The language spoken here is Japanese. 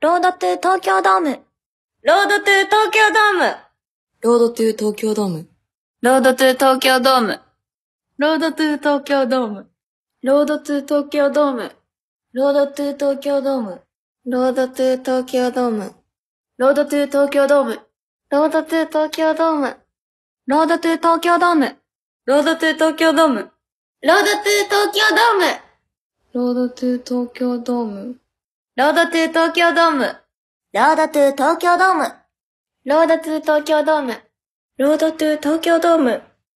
ロードトゥ東京ドーム。ロードトゥ東京ドーム。ロードトゥ東京ドーム。ロードトゥ東京ドーム。ロードトゥ東京ドーム。ロードトゥ東京ドーム。ロードトゥ東京ドーム。ロードトゥ東京ドーム。ロードトゥ東京ドーム。ロードトゥ東京ドーム。ロードトゥ東京ドーム。ロードトゥ東京ドーム。ロードトゥ東京ドーム。ロードトゥ東京ドーム。ロードトゥ東京ドーム。ロードトゥ東京ドーム。ロードトゥ東京ドーム。ロードトゥ東京ドーム。